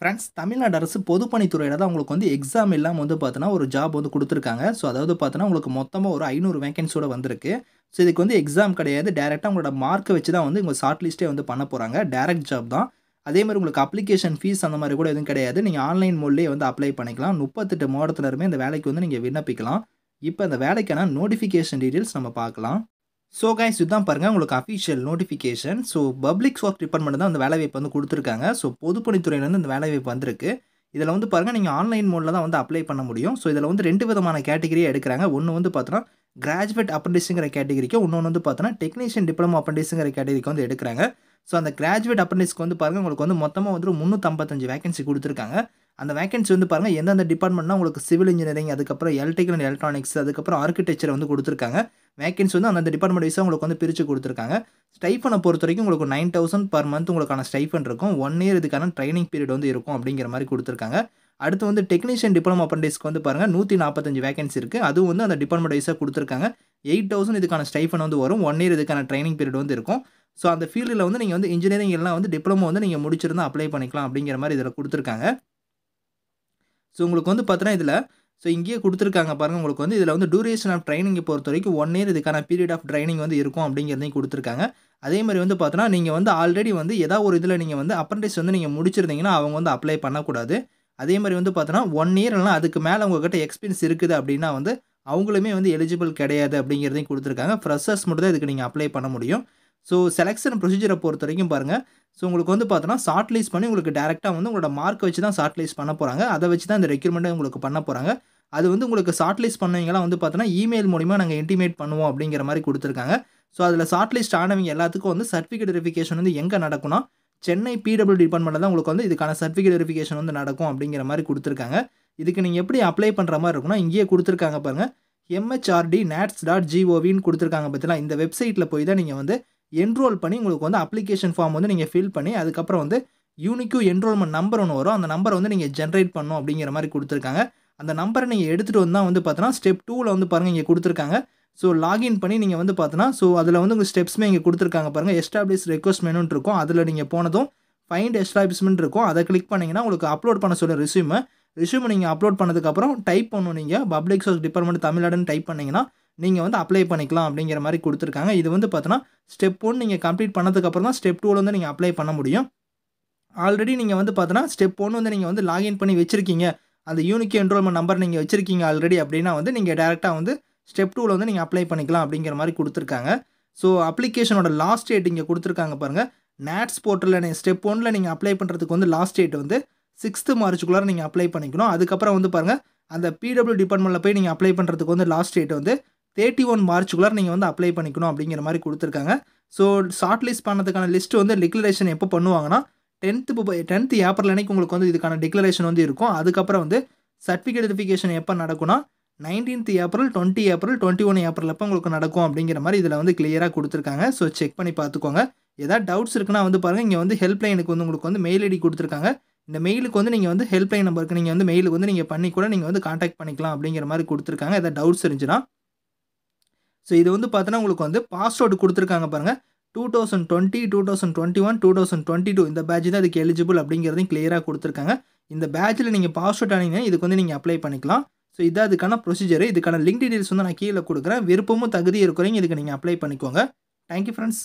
friends Tamil Nadu அரசு பொதுப்பணித்துறையில் தான் உங்களுக்கு வந்து எக்ஸாம் இல்லாமல் வந்து பார்த்தோன்னா ஒரு ஜாப் வந்து கொடுத்துருக்காங்க ஸோ அதாவது பார்த்தோன்னா உங்களுக்கு மொத்தமாக ஒரு ஐநூறு வேகன்சியோட வந்திருக்கு ஸோ இதுக்கு வந்து எக்ஸாம் கிடையாது டேரெக்டாக உங்களோட மார்க்கை வச்சு தான் வந்து உங்கள் ஷார்ட் லிஸ்ட்டே வந்து பண்ண போகிறாங்க டேரக்ட் ஜாப் தான் அதே மாதிரி உங்களுக்கு அப்ளிகேஷன் ஃபீஸ் அந்த மாதிரி கூட எதுவும் கிடையாது நீங்கள் ஆன்லைன் மூலிலே வந்து அப்ளை பண்ணிக்கலாம் முப்பத்தெட்டு மாவட்டத்தில் இந்த வேலைக்கு வந்து நீங்கள் விண்ணப்பிக்கலாம் இப்போ அந்த வேலைக்கான நோட்டிஃபிகேஷன் டீட்டெயில்ஸ் நம்ம பார்க்கலாம் ஸோ கைஸ் இதுதான் பாருங்கள் உங்களுக்கு official notification so public work department தான் அந்த வாய்ப்பு வந்து கொடுத்துருக்காங்க ஸோ பொதுப்பணித்துறையிலேருந்து இந்த வேலைவாய்ப்பு வந்திருக்கு இதில் வந்து பாருங்கள் நீங்கள் ஆன்லைன் மோடில் தான் வந்து அப்ளை பண்ண முடியும் ஸோ இதில் வந்து ரெண்டு விதமான கேட்டகரியை எடுக்கிறாங்க ஒன்று வந்து பார்த்தோன்னா கிராஜுவேட் அப்ரண்டிஸுங்கிற கேட்டகரிக்கு இன்னொன்று வந்து பார்த்தோன்னா டெக்னீஷியன் டிப்ளமோ அப்ரண்டிஸுங்கிற கேட்டகரிக்கு வந்து எடுக்கிறாங்க ஸோ அந்த கிராஜுவேட் அப்ரண்டிஸ்க்கு வந்து பாருங்கள் உங்களுக்கு வந்து மொத்தமாக வந்து முந்நூற்றம்பத்தஞ்சு வேகன்சி கொடுத்துருக்காங்க அந்த வேகன்சி வந்து பாருங்கள் எந்தெந்த டிபார்ட்மெண்ட்னா உங்களுக்கு சிவில் இன்ஜினியரிங் அதுக்கப்புறம் எலக்ட்ரிக்கல் அண்ட் எலக்ட்ரானிக்ஸ் அதுக்கப்புறம் ஆர்கிடெக்சர் வந்து கொடுத்துருக்காங்க வேகன்சி வந்து அந்தந்த டிபார்ட்மெண்ட் வைஸாக உங்களுக்கு வந்து பிரித்து கொடுத்துருக்காங்க ஸ்டைஃபனை பொறுத்த வரைக்கும் உங்களுக்கு நைன் தௌசண்ட் பர் மந்த் உங்களுக்கான ஸ்டைஃபன் இருக்கும் ஒன் இயர் இதுக்கான ட்ரைனிங் பீரியட் வந்து இருக்கும் அப்படிங்கிற மாதிரி கொடுத்துருக்காங்க அடுத்து வந்து டெக்னீஷியன் டிப்ளமோ அப்ரண்டிஸ்க்கு வந்து பாருங்கள் நூற்றி நாற்பத்தஞ்சு வேகன்சி இருக்குது அதுவும் வந்து அந்த டிபார்ட்மெண்ட் வைஸாக கொடுத்துருக்காங்க எயிட் தௌசண்ட் இதுக்கான ஸ்டைஃபன் வந்து வரும் ஒன் இயர் இதுக்கான ட்ரைனிங் பீரியட் வந்து இருக்கும் ஸோ அந்த ஃபீல்டில் வந்து நீங்கள் வந்து இன்ஜினியரிங் எல்லாம் வந்து டிப்ளமோ வந்து நீங்கள் முடிச்சிருந்தால் அப்ளை பண்ணிக்கலாம் அப்படிங்கிற மாதிரி இதில் கொடுத்துருக்காங்க ஸோ உங்களுக்கு வந்து பார்த்தீங்கன்னா இதில் ஸோ இங்கேயே கொடுத்துருக்காங்க பாருங்கள் உங்களுக்கு வந்து இதில் வந்து டூரேஷன் ஆஃப் ட்ரைனிங்கை பொறுத்த வரைக்கும் ஒன் இயர் இதுக்கான பீரியட் ஆஃப் ட்ரைனிங் வந்து இருக்கும் அப்படிங்கிறதையும் கொடுத்துருக்காங்க அதே மாதிரி வந்து பார்த்தோன்னா நீங்கள் வந்து ஆல்ரெடி வந்து ஏதாவது ஒரு இதில் நீங்கள் வந்து அப்ரண்டிஸ் வந்து நீங்கள் முடிச்சிருந்தீங்கன்னா அவங்க வந்து அப்ளை பண்ணக்கூடாது அதே மாதிரி வந்து பார்த்தோன்னா ஒன் இயர் இல்லைனா அதுக்கு மேலே உங்கள்கிட்ட எக்ஸ்பீரியன்ஸ் இருக்குது அப்படின்னா வந்து அவங்களுமே வந்து எலிஜிபிள் கிடையாது அப்படிங்கிறதையும் கொடுத்துருக்காங்க ஃப்ரெஷர்ஸ் மட்டும் தான் இதுக்கு நீங்கள் அப்ளை பண்ண முடியும் ஸோ செலெக்ஷன் ப்ரொசீஜரை பொறுத்த வரைக்கும் பாருங்கள் ஸோ உங்களுக்கு வந்து பார்த்தோன்னா ஷார்ட்லைஸ் பண்ணி உங்களுக்கு டேரெக்டாக வந்து உங்களோட மார்க் வச்சு தான் ஷார்ட்லைஸ் பண்ண போகிறாங்க அதை வச்சு தான் இந்த ரெக்யூர்மெண்ட்டை உங்களுக்கு பண்ண போகிறாங்க அது வந்து உங்களுக்கு ஷார்ட்லைஸ் லிஸ்ட் பண்ணவங்களாம் வந்து பார்த்தோன்னா இமெயில் மூலிமா நாங்கள் இன்டிமேட் பண்ணுவோம் அப்படிங்கிற மாதிரி கொடுத்துருக்காங்க ஸோ அதில் ஷார்ட்லிஸ்ட் ஆனவங்க எல்லாத்துக்கும் வந்து சர்டிஃபிகேட் வெரிஃபிகேஷன் வந்து எங்கே நடக்கும்னா சென்னை பிடபிள்யூ டிபார்ட்மெண்ட்டில் தான் உங்களுக்கு வந்து இதுக்கான சர்டிஃபிகேட் வெரிஃபிகேஷன் வந்து நடக்கும் அப்படிங்கிற மாதிரி கொடுத்துருக்காங்க இதுக்கு நீங்கள் எப்படி அப்ளை பண்ணுற மாதிரி இருக்கும்னா இங்கேயே கொடுத்துருக்காங்க பாருங்கள் எம்ஹெச்ஆர்டி நேட்ஸ் டாட் ஜிஓவின்னு கொடுத்துருக்காங்க பார்த்தீங்கன்னா இந்த வெப்சைட்டில் போய் தான் நீங்கள் வந்து என்ரோல் பண்ணி உங்களுக்கு வந்து அப்ளிகேஷன் ஃபார்ம் வந்து நீங்கள் ஃபில் பண்ணி அதுக்கப்புறம் வந்து யூனிக்யூ என்ரோல்மெண்ட் நம்பர் ஒன்று வரும் அந்த நம்பரை வந்து நீங்கள் ஜென்ரேட் பண்ணும் அப்படிங்கிற மாதிரி கொடுத்துருக்காங்க அந்த நம்பரை நீங்கள் எடுத்துகிட்டு வந்தால் வந்து பார்த்தோன்னா ஸ்டெப் டூவில் வந்து பாருங்கள் இங்கே கொடுத்துருக்காங்க ஸோ லாகின் பண்ணி நீங்கள் வந்து பார்த்தோன்னா ஸோ அதில் வந்து உங்கள் ஸ்டெப்ஸுமே இங்கே கொடுத்துருக்காங்க பாருங்கள் எஸ்டாப்ளிஷ் ரெக்வஸ்ட் இருக்கும் அதில் நீங்கள் போனதும் ஃபைண்ட் எஸ்டாப்ளிஷ்மெண்ட் இருக்கும் அதை கிளிக் பண்ணிங்கன்னா உங்களுக்கு அப்லோட் பண்ண சொல்ல ரெசியூமை ரெசியூமை நீங்கள் அப்லோட் பண்ணதுக்கப்புறம் டைப் பண்ணணும் நீங்கள் பப்ளிக் சோர்ஸ் டிபார்ட்மெண்ட் தமிழ்நாடுன்னு டைப் பண்ணிங்கன்னா நீங்கள் வந்து அப்ளை பண்ணிக்கலாம் அப்படிங்கிற மாதிரி கொடுத்துருக்காங்க இது வந்து பார்த்தோன்னா ஸ்டெப் ஒன் நீங்கள் கம்ப்ளீட் பண்ணதுக்கப்புறம் தான் ஸ்டெப் டூவில் வந்து நீங்கள் அப்ளை பண்ண முடியும் ஆல்ரெடி நீங்கள் வந்து பார்த்தோன்னா ஸ்டெப் ஒன்று வந்து நீங்கள் வந்து லாகின் பண்ணி வச்சுருக்கீங்க அந்த யூனிக்கு என்ரோல்மெண்ட் நம்பர் நீங்கள் வச்சுருக்கீங்க ஆல்ரெடி அப்படின்னா வந்து நீங்கள் டேரெக்டாக வந்து ஸ்டெப் டூவில் வந்து நீங்கள் அப்ளை பண்ணிக்கலாம் அப்படிங்கிற மாதிரி கொடுத்துருக்காங்க ஸோ அப்ளிகேஷனோட லாஸ்ட் டேட் இங்கே கொடுத்துருக்காங்க பாருங்கள் நேட்ஸ் போர்ட்டலில் நீங்கள் ஸ்டெப் ஒனில் நீங்கள் அப்ளை பண்ணுறதுக்கு வந்து லாஸ்ட் டேட் வந்து சிக்ஸ்த்து மார்ச்சுக்குள்ளார நீங்கள் அப்ளை பண்ணிக்கணும் அதுக்கப்புறம் வந்து பாருங்கள் அந்த பிடபிள்யூ டிபார்ட்மெண்ட்டில் போய் நீங்கள் அப்ளை பண்ணுறதுக்கு வந்து லாஸ்ட் டேட் வந்து தேர்ட்டி ஒன் மார்ச்சுக்குள்ளே நீங்கள் வந்து அப்ளை பண்ணிக்கணும் அப்படிங்கிற மாதிரி கொடுத்துருக்காங்க ஸோ ஷார்ட் லிஸ்ட் பண்ணதுக்கான லிஸ்ட்டு வந்து டிக்ளரேஷன் எப்போ பண்ணுவாங்கன்னா டென்த்து டென்த்து ஏப்ரல் அன்னைக்கு உங்களுக்கு வந்து இதுக்கான டிக்ளரேஷன் வந்து இருக்கும் அதுக்கப்புறம் வந்து சர்டிஃபிகேட் வெரிஃபிகேஷன் எப்போ நடக்கும்னா nineteenth April twenty April twenty one April அப்போ உங்களுக்கு நடக்கும் அப்படிங்கிற மாதிரி இதில் வந்து கிளியராக கொடுத்துருக்காங்க ஸோ செக் பண்ணி பார்த்துக்கோங்க ஏதாவது டவுட்ஸ் இருக்குன்னா வந்து பாருங்கள் இங்கே வந்து ஹெல்ப்லைனுக்கு வந்து உங்களுக்கு வந்து மெயில் ஐடி கொடுத்துருக்காங்க இந்த மெயிலுக்கு வந்து நீங்கள் வந்து ஹெல்ப்லைன் நம்பருக்கு நீங்கள் வந்து மெயிலுக்கு வந்து நீங்கள் பண்ணி கூட நீங்கள் வந்து காண்டாக்ட் பண்ணிக்கலாம் அப்படிங்கிற மாதிரி கொடுத்துருக்காங்க ஏதாவது டவுட்ஸ் இருந்துச்சுன்னா ஸோ இது வந்து பார்த்தீங்கன்னா உங்களுக்கு வந்து பாஸ்வேர்டு கொடுத்துருக்காங்க பாருங்கள் two thousand twenty two thousand twenty one two thousand twenty two இந்த பேட்ச் தான் அதுக்கு எலிஜிபிள் அப்படிங்கிறதையும் கிளியராக கொடுத்துருக்காங்க இந்த பேட்சில் நீங்கள் பாஸ்வேர்ட் ஆனீங்க இதுக்கு வந்து நீங்கள் அப்ளை பண்ணிக்கலாம் ஸோ இது அதுக்கான ப்ரொசீஜர் இதுக்கான லிங்க் டீடைல்ஸ் வந்து நான் கீழே கொடுக்குறேன் விருப்பமும் தகுதி இருக்கிறீங்க இதுக்கு நீங்கள் அப்ளை பண்ணிக்கோங்க தேங்க்யூ ஃப்ரெண்ட்ஸ்